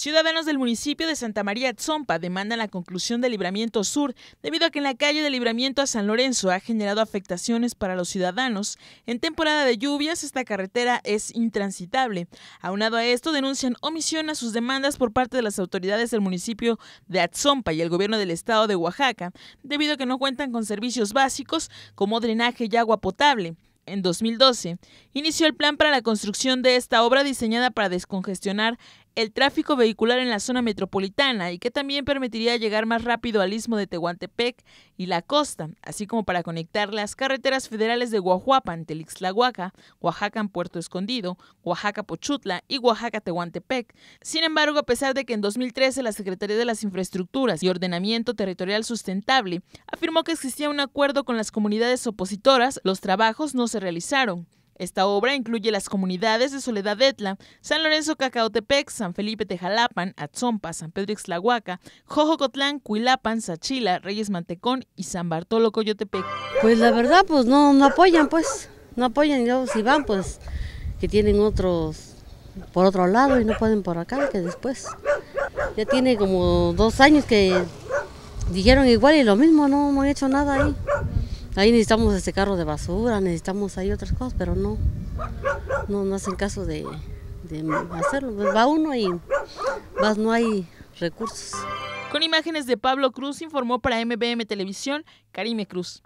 Ciudadanos del municipio de Santa María Atzompa demandan la conclusión del Libramiento Sur debido a que en la calle del Libramiento a San Lorenzo ha generado afectaciones para los ciudadanos. En temporada de lluvias esta carretera es intransitable. Aunado a esto denuncian omisión a sus demandas por parte de las autoridades del municipio de Atzompa y el gobierno del estado de Oaxaca debido a que no cuentan con servicios básicos como drenaje y agua potable en 2012, inició el plan para la construcción de esta obra diseñada para descongestionar el tráfico vehicular en la zona metropolitana y que también permitiría llegar más rápido al istmo de Tehuantepec y la costa, así como para conectar las carreteras federales de Guajuapan, Telixtlahuaca, Oaxaca en Puerto Escondido, Oaxaca Pochutla y Oaxaca Tehuantepec. Sin embargo, a pesar de que en 2013 la Secretaría de las Infraestructuras y Ordenamiento Territorial Sustentable afirmó que existía un acuerdo con las comunidades opositoras, los trabajos no se realizaron. Esta obra incluye las comunidades de Soledad Etla, San Lorenzo Cacaotepec, San Felipe Tejalapan, Atzompa, San Pedro Jojo Jojocotlán, Cuilapan, Sachila, Reyes Mantecón y San Bartolo Coyotepec. Pues la verdad, pues no, no apoyan, pues, no apoyan y luego si van, pues que tienen otros por otro lado y no pueden por acá, que después ya tiene como dos años que dijeron igual y lo mismo, no, no han hecho nada ahí. Ahí necesitamos ese carro de basura, necesitamos ahí otras cosas, pero no, no, hacen caso de, hacerlo. Pues va uno y más no hay recursos. Con imágenes de Pablo Cruz informó para MBM Televisión Karime Cruz.